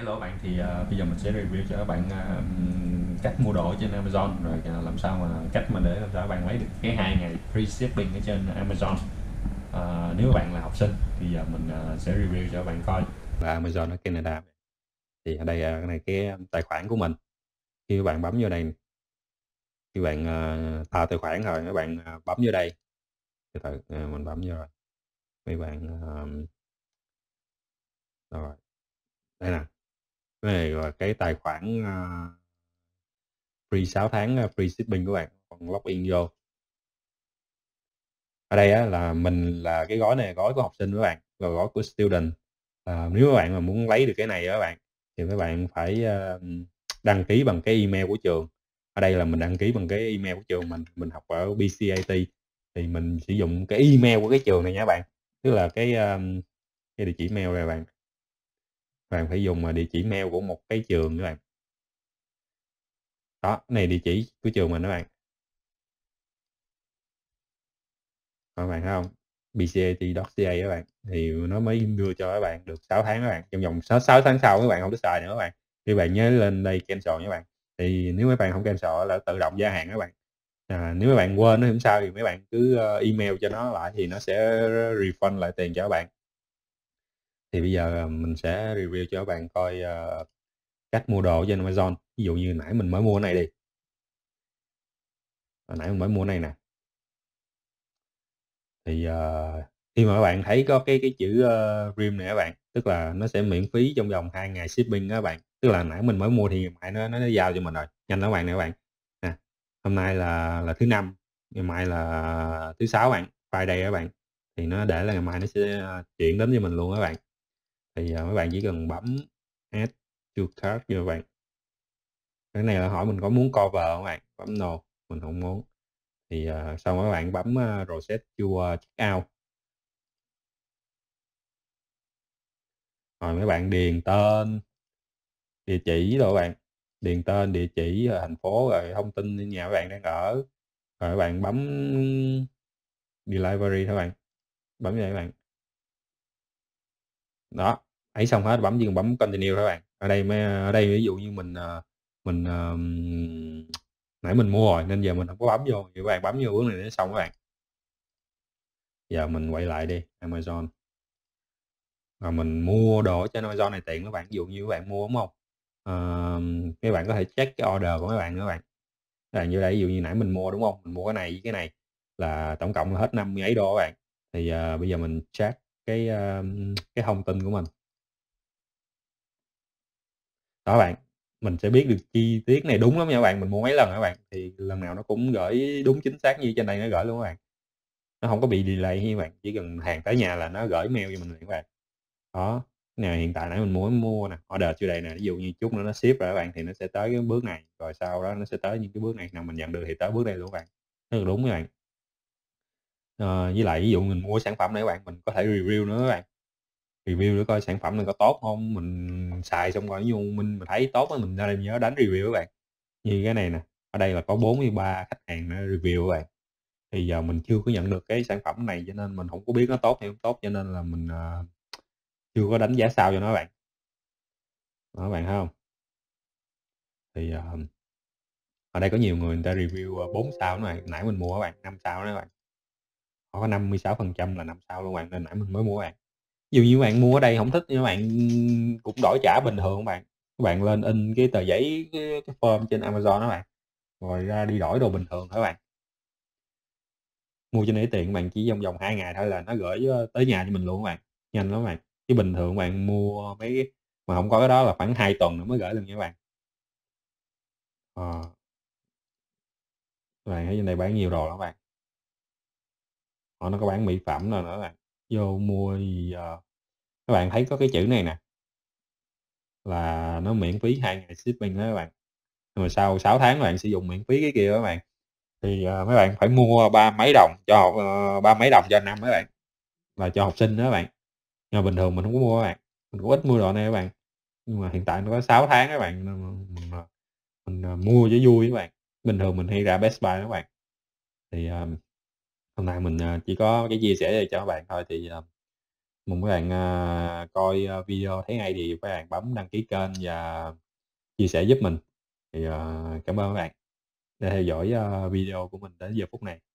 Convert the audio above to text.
hello bạn thì uh, bây giờ mình sẽ review cho các bạn uh, cách mua đồ trên Amazon rồi uh, làm sao mà cách mà để làm sao bạn lấy được cái hai ngày free shipping ở trên Amazon uh, nếu bạn là học sinh thì giờ mình uh, sẽ review cho bạn coi là Amazon ở Canada thì ở đây là cái này cái tài khoản của mình khi bạn bấm vô đây khi bạn uh, tạo tài khoản rồi các bạn uh, bấm vô đây thì từ uh, mình bấm vô rồi mấy bạn uh, rồi đây nè về cái tài khoản ờ, free 6 tháng ờ, free shipping của bạn còn login vô ở đây á, là mình là cái gói này là gói của học sinh với bạn và gói của student à, nếu các bạn mà muốn lấy được cái này các bạn thì các bạn phải đăng ký bằng cái email của trường ở đây là mình đăng ký bằng cái email của trường mình mình học ở bcit thì mình sử dụng cái email của cái trường này nha bạn tức là cái cái địa chỉ mail này bạn bạn phải dùng à, địa chỉ mail của một cái trường các bạn đó này địa chỉ của trường mình các bạn các bạn thấy không bcat.ca các bạn thì nó mới đưa cho các bạn được 6 tháng các bạn trong vòng 6, 6 tháng sau các bạn không được xài nữa các bạn các bạn nhớ lên đây cancel các bạn thì nếu mấy bạn không cancel là tự động gia hạn các bạn à, nếu mấy bạn quên nó không sao thì mấy bạn cứ ờ, email cho nó lại thì nó sẽ refund lại tiền cho các bạn thì bây giờ ờ, mình sẽ review cho các bạn coi ờ, cách mua đồ trên Amazon ví dụ như nãy mình mới mua này đi hồi nãy mình mới mua này nè thì uh, khi mà các bạn thấy có cái cái chữ uh, rim này các bạn tức là nó sẽ miễn phí trong vòng 2 ngày shipping đó các bạn tức là nãy mình mới mua thì mai nó nó giao cho mình rồi nhanh đó các bạn nè các bạn nè hôm nay là là thứ năm ngày mai là thứ sáu bạn Friday các bạn thì nó để là ngày mai nó sẽ chuyển đến cho mình luôn các bạn thì uh, mấy bạn chỉ cần bấm add to cart như các bạn cái này là hỏi mình có muốn cover không bạn bấm no mình không muốn thì uh, xong các bạn bấm uh, reset to uh, à, check out rồi mấy bạn điền tên địa chỉ rồi bạn điền tên địa chỉ thành phố rồi thông tin nhà các bạn đang ở rồi các bạn bấm delivery thôi bạn bấm vậy các bạn đó ấy xong hết bấm chỉ cần bấm continue các bạn ở đây mới ở đây ví dụ như mình ờ, mình ờ, nãy mình mua rồi nên giờ mình không có bấm vô các bạn bấm vô hướng này nó xong các bạn giờ mình quay lại đi Amazon và mình mua đồ cho Amazon này tiện các bạn ví dụ như các bạn mua đúng không uh, ờ, các bạn có thể check cái order của các bạn các bạn là như đây ví dụ như nãy mình mua đúng không mình mua cái này với cái này là tổng cộng là hết năm mấy đô các bạn thì uh, bây giờ mình check cái ờ, cái thông tin của mình đó bạn mình sẽ biết được chi tiết này đúng lắm nha các bạn mình mua mấy lần các bạn thì lần nào nó cũng gửi đúng chính xác như trên đây nó gửi luôn các bạn nó không có bị delay các bạn chỉ cần hàng tới nhà là nó gửi mail cho mình các bạn đó nè hiện tại nãy mình muốn mua nè order chưa đầy nè ví dụ như chút nữa nó ship rồi các bạn thì nó sẽ tới cái bước này rồi sau đó nó sẽ tới những cái bước này nào mình nhận được thì tới bước này luôn các bạn nó đúng các bạn Ờ, với lại ví dụ mình mua sản phẩm này các bạn mình có thể review nữa các bạn review để coi sản phẩm này có tốt không mình xài xong rồi ví dụ mình mình thấy tốt á, mình ra đây nhớ đánh review các bạn như cái này nè ở đây là có 43 khách hàng đã review các bạn thì giờ mình chưa có nhận được cái sản phẩm này cho nên mình không có biết nó tốt hay không tốt cho nên là mình uh, chưa có đánh giá sao cho nó các bạn đó, các bạn thấy không thì uh, ở đây có nhiều người người ta review 4 ờ, sao các bạn nãy mình mua các bạn 5 sao đó các bạn họ có 56% là năm sau luôn bạn nên nãy mình mới mua bạn dù như bạn mua ở đây không thích nhưng bạn cũng đổi trả bình thường các bạn các bạn lên in cái tờ giấy cái, form trên Amazon đó bạn rồi ra đi đổi đồ bình thường thôi bạn mua trên ấy tiện bạn chỉ vòng vòng hai ngày thôi là nó gửi tới nhà cho mình luôn các bạn nhanh lắm các bạn chứ bình thường bạn mua mấy mà không có cái đó là khoảng 2 tuần nữa mới gửi lên nha bạn à. bạn thấy trên này bán nhiều đồ lắm các bạn họ ờ, nó có bán mỹ phẩm rồi nữa là vô mua gì uh, các bạn thấy có cái chữ này nè là nó miễn phí hai ngày shipping đó các bạn nhưng mà sau 6 tháng các bạn sử dụng miễn phí cái kia các bạn thì uh, mấy bạn phải mua ba mấy đồng cho ba mấy đồng cho năm mấy bạn là cho học sinh đó các bạn nhưng mà bình thường mình không có mua các bạn mình cũng ít mua đồ này các bạn nhưng mà hiện tại nó có 6 tháng các bạn mình, mình, mình mua cho vui các bạn bình thường mình hay ra Best Buy các bạn thì uh, hôm nay mình à, chỉ có cái chia sẻ cho các bạn thôi thì à, mong các bạn à, coi video thấy hay thì các bạn bấm đăng ký kênh và chia sẻ giúp mình thì cảm ơn các bạn đã theo dõi video của mình đến giờ phút này